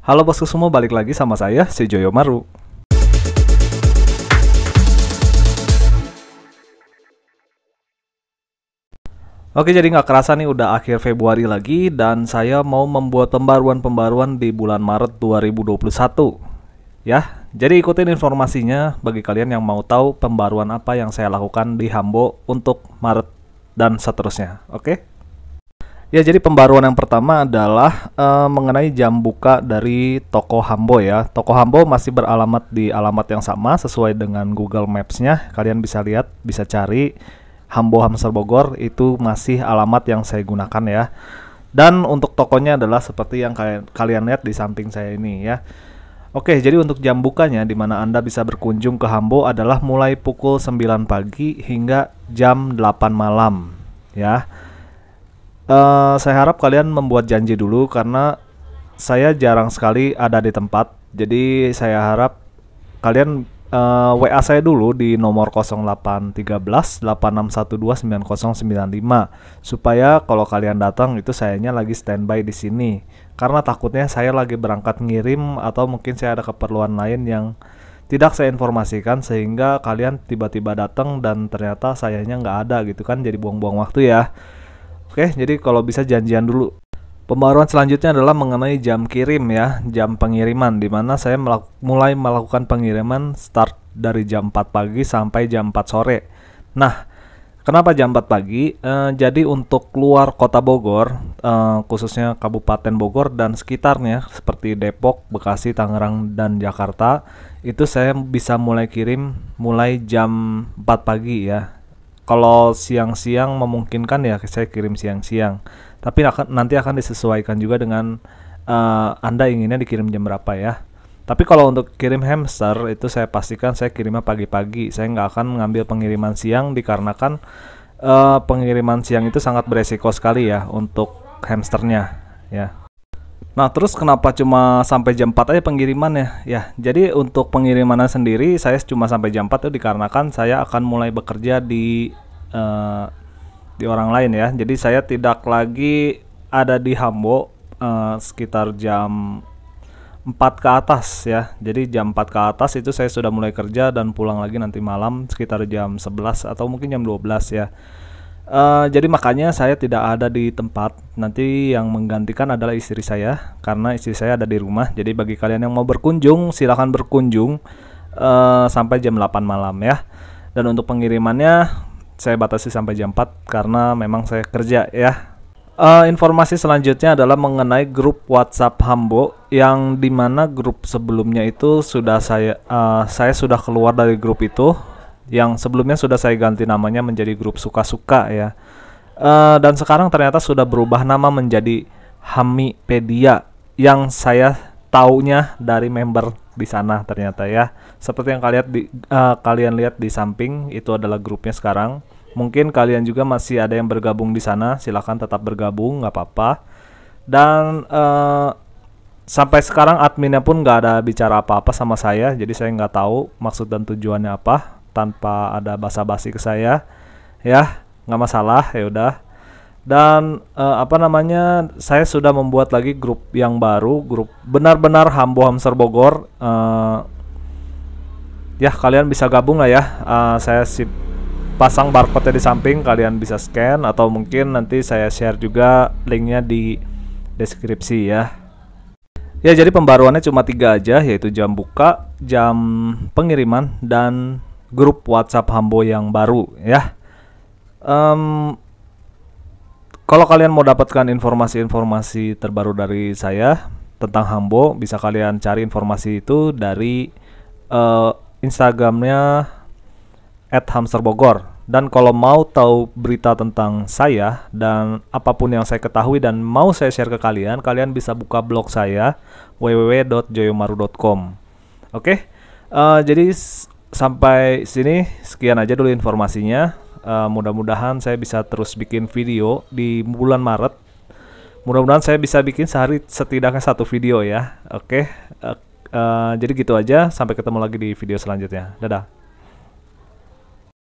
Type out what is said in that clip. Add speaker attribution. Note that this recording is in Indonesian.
Speaker 1: Halo bosku semua, balik lagi sama saya, si Joyo Maru. Oke, jadi nggak kerasa nih udah akhir Februari lagi dan saya mau membuat pembaruan-pembaruan di bulan Maret 2021. Ya, jadi ikutin informasinya bagi kalian yang mau tahu pembaruan apa yang saya lakukan di Hambo untuk Maret dan seterusnya. Oke? Ya, jadi pembaruan yang pertama adalah uh, mengenai jam buka dari toko Hambo ya. Toko Hambo masih beralamat di alamat yang sama sesuai dengan Google Maps-nya. Kalian bisa lihat, bisa cari Hambo Hamster Bogor itu masih alamat yang saya gunakan ya. Dan untuk tokonya adalah seperti yang kalian kalian lihat di samping saya ini ya. Oke, jadi untuk jam bukanya di mana Anda bisa berkunjung ke Hambo adalah mulai pukul 9 pagi hingga jam 8 malam ya. Uh, saya harap kalian membuat janji dulu karena saya jarang sekali ada di tempat. Jadi saya harap kalian uh, eh, WA saya dulu di nomor 0813 86129095 supaya kalau kalian datang itu sayanya lagi standby di sini karena takutnya saya lagi berangkat ngirim atau mungkin saya ada keperluan lain yang tidak saya informasikan sehingga kalian tiba-tiba datang dan ternyata sayanya nggak ada gitu kan jadi buang-buang waktu ya. Oke, jadi kalau bisa janjian dulu. Pembaruan selanjutnya adalah mengenai jam kirim ya, jam pengiriman di mana saya melak mulai melakukan pengiriman start dari jam 4 pagi sampai jam 4 sore. Nah, kenapa jam 4 pagi? E, jadi untuk luar kota Bogor, e, khususnya Kabupaten Bogor dan sekitarnya seperti Depok, Bekasi, Tangerang dan Jakarta, itu saya bisa mulai kirim mulai jam 4 pagi ya kalau siang-siang memungkinkan ya saya kirim siang-siang tapi nanti akan disesuaikan juga dengan uh, anda inginnya dikirim jam berapa ya tapi kalau untuk kirim hamster itu saya pastikan saya kirimnya pagi-pagi saya nggak akan mengambil pengiriman siang dikarenakan uh, pengiriman siang itu sangat beresiko sekali ya untuk hamsternya ya Nah, terus kenapa cuma sampai jam 4 aja pengirimannya? Ya, jadi untuk pengirimannya sendiri saya cuma sampai jam 4 itu dikarenakan saya akan mulai bekerja di uh, di orang lain ya. Jadi saya tidak lagi ada di Hambo uh, eh, sekitar jam 4 ke atas ya. Jadi jam 4 ke atas itu saya sudah mulai kerja dan pulang lagi nanti malam sekitar jam 11 atau mungkin jam 12 ya. Eh, jadi makanya saya tidak ada di tempat. Nanti yang menggantikan adalah istri saya karena istri saya ada di rumah. Jadi bagi kalian yang mau berkunjung silahkan berkunjung uh, sampai jam 8 malam ya. Dan untuk pengirimannya saya batasi sampai jam 4 karena memang saya kerja ya. Uh, informasi selanjutnya adalah mengenai grup WhatsApp Hambo yang dimana grup sebelumnya itu sudah saya uh, saya sudah keluar dari grup itu yang sebelumnya sudah saya ganti namanya menjadi grup suka-suka ya. Uh, dan sekarang ternyata sudah berubah nama menjadi Hamipedia yang saya taunya dari member di sana ternyata ya. Seperti yang kalian di, uh, kalian lihat di samping itu adalah grupnya sekarang. Mungkin kalian juga masih ada yang bergabung di sana, silahkan tetap bergabung, nggak apa-apa. Dan uh, sampai sekarang adminnya pun nggak ada bicara apa-apa sama saya, jadi saya nggak tahu maksud dan tujuannya apa tanpa ada basa-basi ke saya ya nggak masalah ya udah dan uh, apa namanya saya sudah membuat lagi grup yang baru grup benar-benar Hambo Hamster Bogor uh, ya kalian bisa gabung lah ya uh, saya si pasang barcode di samping kalian bisa scan atau mungkin nanti saya share juga linknya di deskripsi ya ya jadi pembaruannya cuma tiga aja yaitu jam buka jam pengiriman dan grup WhatsApp Hambo yang baru ya. Um, kalau kalian mau dapatkan informasi-informasi terbaru dari saya tentang Hambo, bisa kalian cari informasi itu dari uh, Instagramnya @hamsterbogor. Dan kalau mau tahu berita tentang saya dan apapun yang saya ketahui dan mau saya share ke kalian, kalian bisa buka blog saya www.joyomaru.com. Oke, okay? uh, eh, jadi sampai sini sekian aja dulu informasinya. Uh, mudah-mudahan saya bisa terus bikin video di bulan Maret. Mudah-mudahan saya bisa bikin sehari setidaknya satu video ya. Oke. Okay? Uh, eh, uh, eh, jadi gitu aja. Sampai ketemu lagi di video selanjutnya. Dadah.